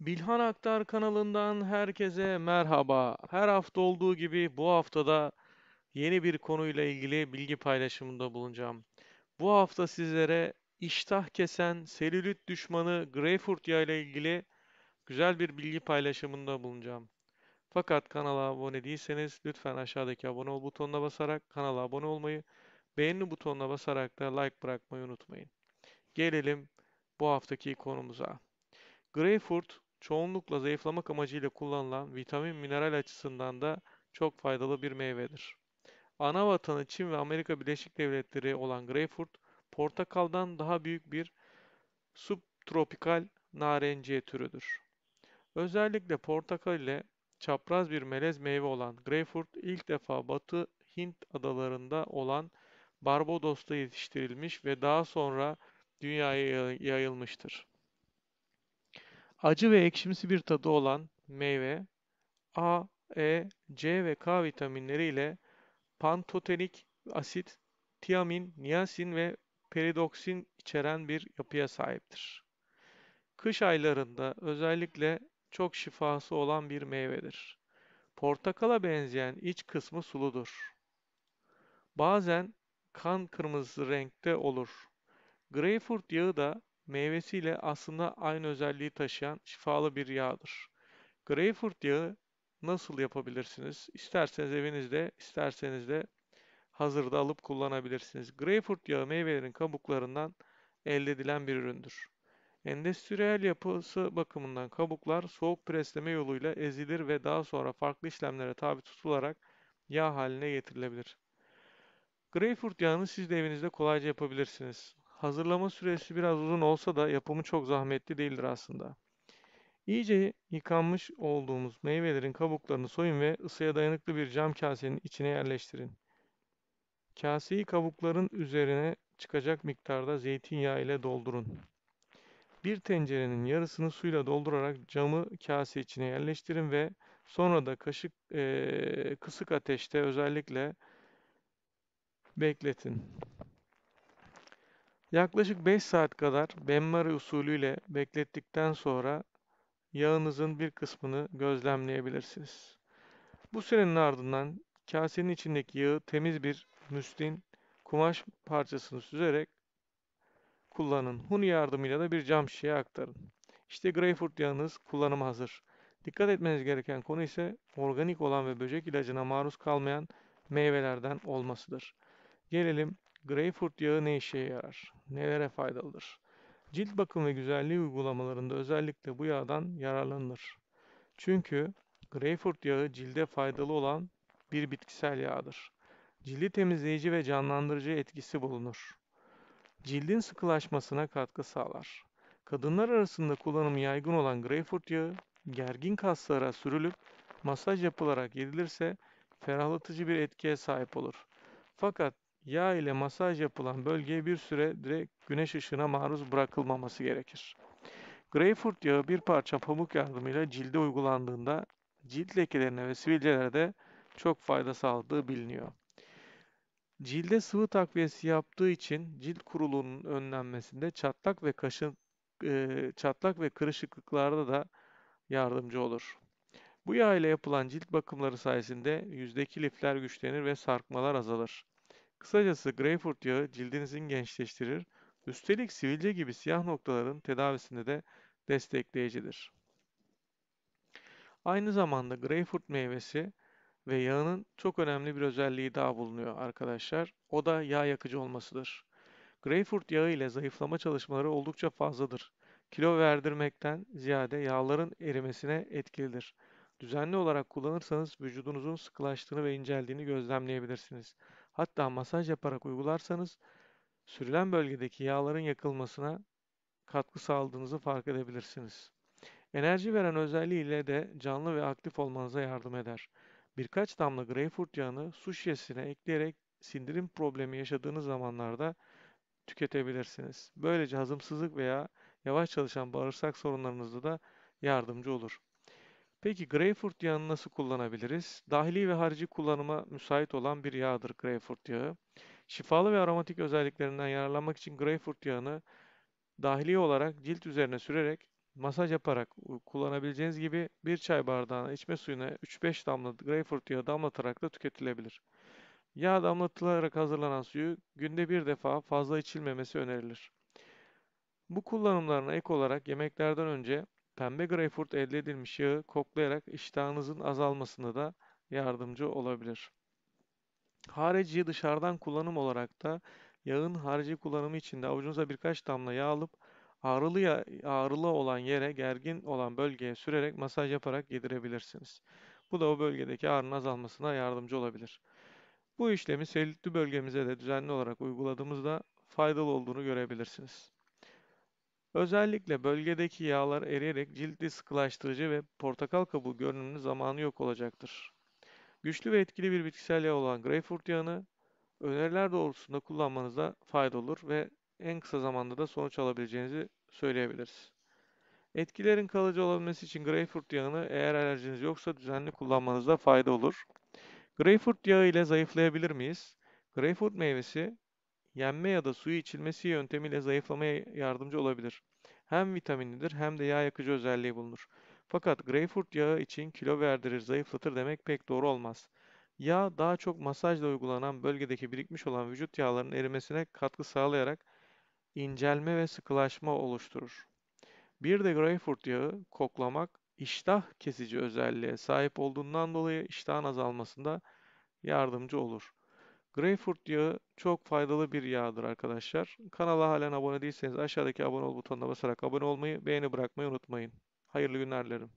Bilhan Aktar kanalından herkese merhaba. Her hafta olduğu gibi bu haftada yeni bir konuyla ilgili bilgi paylaşımında bulunacağım. Bu hafta sizlere iştah kesen selülit düşmanı greyfurt yağı ile ilgili güzel bir bilgi paylaşımında bulunacağım. Fakat kanala abone değilseniz lütfen aşağıdaki abone ol butonuna basarak kanala abone olmayı, beğeni butonuna basarak da like bırakmayı unutmayın. Gelelim bu haftaki konumuza. Greyfurt Çoğunlukla zayıflamak amacıyla kullanılan vitamin mineral açısından da çok faydalı bir meyvedir. Ana vatanı Çin ve Amerika Birleşik Devletleri olan greyfurt, portakaldan daha büyük bir subtropikal narenciye türüdür. Özellikle portakal ile çapraz bir melez meyve olan greyfurt ilk defa Batı Hint adalarında olan Barbados'ta yetiştirilmiş ve daha sonra dünyaya yayılmıştır acı ve ekşimsi bir tadı olan meyve A, E, C ve K vitaminleri ile pantotenik asit, tiamin, niasin ve peridoksin içeren bir yapıya sahiptir. Kış aylarında özellikle çok şifası olan bir meyvedir. Portakala benzeyen iç kısmı suludur. Bazen kan kırmızı renkte olur. Greyfurt yağı da Meyvesiyle aslında aynı özelliği taşıyan şifalı bir yağdır. Greyfurt yağı nasıl yapabilirsiniz? İsterseniz evinizde, isterseniz de hazırda alıp kullanabilirsiniz. Greyfurt yağı meyvelerin kabuklarından elde edilen bir üründür. Endüstriyel yapısı bakımından kabuklar soğuk presleme yoluyla ezilir ve daha sonra farklı işlemlere tabi tutularak yağ haline getirilebilir. Greyfurt yağını siz de evinizde kolayca yapabilirsiniz hazırlama süresi biraz uzun olsa da yapımı çok zahmetli değildir aslında. İyice yıkanmış olduğumuz meyvelerin kabuklarını soyun ve ısıya dayanıklı bir cam kasenin içine yerleştirin. Kaseyi kabukların üzerine çıkacak miktarda zeytinyağı ile doldurun. Bir tencerenin yarısını suyla doldurarak camı kase içine yerleştirin ve sonra da kaşık e, kısık ateşte özellikle bekletin. Yaklaşık 5 saat kadar benmari usulüyle beklettikten sonra yağınızın bir kısmını gözlemleyebilirsiniz. Bu sürenin ardından kasenin içindeki yağı temiz bir müslin kumaş parçasını süzerek kullanın. Huni yardımıyla da bir cam şişeye aktarın. İşte greyfurt yağınız kullanıma hazır. Dikkat etmeniz gereken konu ise organik olan ve böcek ilacına maruz kalmayan meyvelerden olmasıdır. Gelelim Greyfurt yağı ne işe yarar? Nelere faydalıdır? Cilt bakım ve güzelliği uygulamalarında özellikle bu yağdan yararlanılır. Çünkü Greyfurt yağı cilde faydalı olan bir bitkisel yağdır. Cildi temizleyici ve canlandırıcı etkisi bulunur. Cildin sıkılaşmasına katkı sağlar. Kadınlar arasında kullanımı yaygın olan Greyfurt yağı gergin kaslara sürülüp masaj yapılarak yedilirse ferahlatıcı bir etkiye sahip olur. Fakat yağ ile masaj yapılan bölgeye bir süre direkt güneş ışığına maruz bırakılmaması gerekir. Greyfurt yağı bir parça pamuk yardımıyla cilde uygulandığında cilt lekelerine ve sivilcelere de çok fayda sağladığı biliniyor. Cilde sıvı takviyesi yaptığı için cilt kuruluğunun önlenmesinde çatlak ve kaşın e, çatlak ve kırışıklıklarda da yardımcı olur. Bu yağ ile yapılan cilt bakımları sayesinde yüzdeki lifler güçlenir ve sarkmalar azalır. Kısacası greyfurt yağı cildinizin gençleştirir, üstelik sivilce gibi siyah noktaların tedavisinde de destekleyicidir. Aynı zamanda greyfurt meyvesi ve yağının çok önemli bir özelliği daha bulunuyor arkadaşlar. O da yağ yakıcı olmasıdır. Greyfurt yağı ile zayıflama çalışmaları oldukça fazladır. Kilo verdirmekten ziyade yağların erimesine etkilidir. Düzenli olarak kullanırsanız vücudunuzun sıkılaştığını ve inceldiğini gözlemleyebilirsiniz. Hatta masaj yaparak uygularsanız sürülen bölgedeki yağların yakılmasına katkı sağladığınızı fark edebilirsiniz. Enerji veren özelliğiyle de canlı ve aktif olmanıza yardım eder. Birkaç damla greyfurt yağını su şişesine ekleyerek sindirim problemi yaşadığınız zamanlarda tüketebilirsiniz. Böylece hazımsızlık veya yavaş çalışan bağırsak sorunlarınızda da yardımcı olur. Peki greyfurt yağını nasıl kullanabiliriz? Dahili ve harici kullanıma müsait olan bir yağdır greyfurt yağı. Şifalı ve aromatik özelliklerinden yararlanmak için greyfurt yağını dahili olarak cilt üzerine sürerek masaj yaparak kullanabileceğiniz gibi bir çay bardağına içme suyuna 3-5 damla greyfurt yağı damlatarak da tüketilebilir. Yağ damlatılarak hazırlanan suyu günde bir defa fazla içilmemesi önerilir. Bu kullanımlarına ek olarak yemeklerden önce Pembe greyfurt elde edilmiş yağı koklayarak iştahınızın azalmasına da yardımcı olabilir. Hariciyi dışarıdan kullanım olarak da yağın harici kullanımı için de avucunuza birkaç damla yağ alıp ağrılı, ağrılı olan yere gergin olan bölgeye sürerek masaj yaparak yedirebilirsiniz. Bu da o bölgedeki ağrının azalmasına yardımcı olabilir. Bu işlemi selülitli bölgemize de düzenli olarak uyguladığımızda faydalı olduğunu görebilirsiniz. Özellikle bölgedeki yağlar eriyerek cildi sıkılaştırıcı ve portakal kabuğu görünümlü zamanı yok olacaktır. Güçlü ve etkili bir bitkisel yağ olan greyfurt yağını öneriler doğrultusunda kullanmanızda fayda olur ve en kısa zamanda da sonuç alabileceğinizi söyleyebiliriz. Etkilerin kalıcı olabilmesi için greyfurt yağını eğer alerjiniz yoksa düzenli kullanmanızda fayda olur. Greyfurt yağı ile zayıflayabilir miyiz? Greyfurt meyvesi yenme ya da suyu içilmesi yöntemiyle zayıflamaya yardımcı olabilir. Hem vitaminlidir hem de yağ yakıcı özelliği bulunur. Fakat greyfurt yağı için kilo verdirir, zayıflatır demek pek doğru olmaz. Yağ daha çok masajla uygulanan bölgedeki birikmiş olan vücut yağlarının erimesine katkı sağlayarak incelme ve sıkılaşma oluşturur. Bir de greyfurt yağı koklamak iştah kesici özelliğe sahip olduğundan dolayı iştahın azalmasında yardımcı olur. Greyfurt yağı çok faydalı bir yağdır arkadaşlar. Kanala halen abone değilseniz aşağıdaki abone ol butonuna basarak abone olmayı, beğeni bırakmayı unutmayın. Hayırlı günler dilerim.